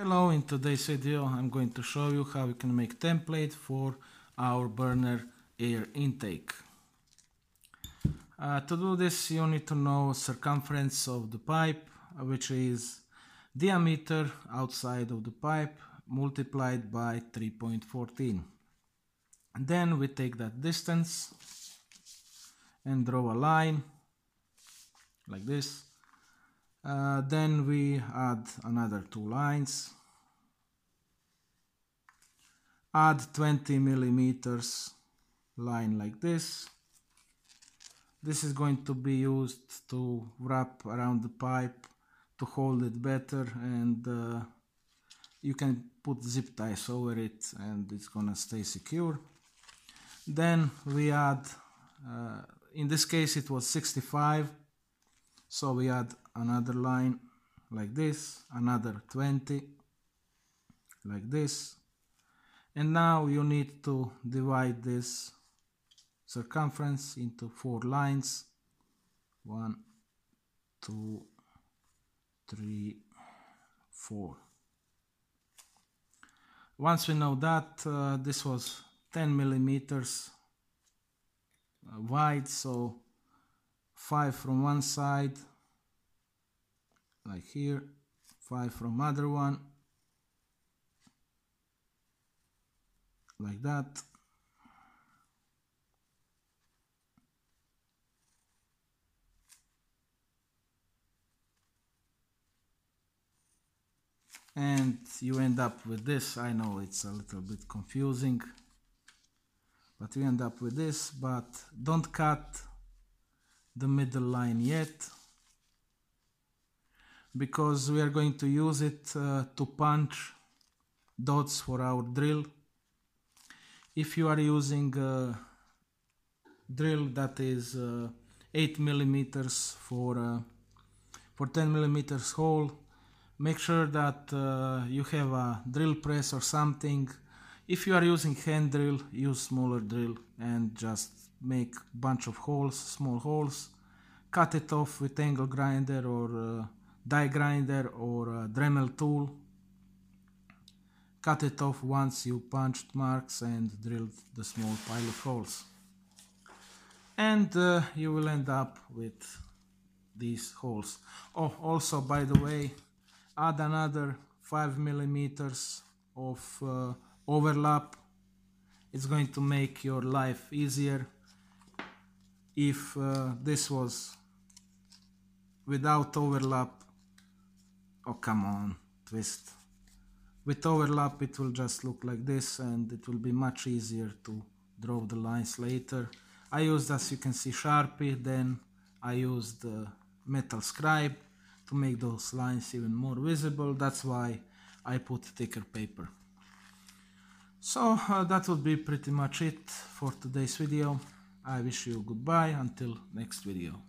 Hello, in today's video I'm going to show you how we can make template for our burner air intake. Uh, to do this you need to know circumference of the pipe uh, which is diameter outside of the pipe multiplied by 3.14. Then we take that distance and draw a line like this uh, then we add another two lines. Add 20 millimeters line like this. This is going to be used to wrap around the pipe to hold it better and uh, you can put zip ties over it and it's gonna stay secure. Then we add, uh, in this case it was 65, so we add another line like this, another 20 like this. And now you need to divide this circumference into four lines. One, two, three, four. Once we know that, uh, this was 10 millimeters uh, wide, so 5 from one side, like here, 5 from other one, like that. And you end up with this, I know it's a little bit confusing, but you end up with this, but don't cut the middle line yet because we are going to use it uh, to punch dots for our drill. If you are using a drill that is uh, 8 millimeters for, uh, for 10 millimeters hole, make sure that uh, you have a drill press or something. If you are using hand drill, use smaller drill and just make bunch of holes, small holes. Cut it off with angle grinder or uh, die grinder or uh, Dremel tool cut it off once you punched marks and drilled the small pile of holes and uh, you will end up with these holes oh also by the way add another five millimeters of uh, overlap it's going to make your life easier if uh, this was without overlap oh come on twist with overlap it will just look like this and it will be much easier to draw the lines later I used as you can see Sharpie then I used the metal scribe to make those lines even more visible that's why I put thicker paper so uh, that would be pretty much it for today's video I wish you goodbye until next video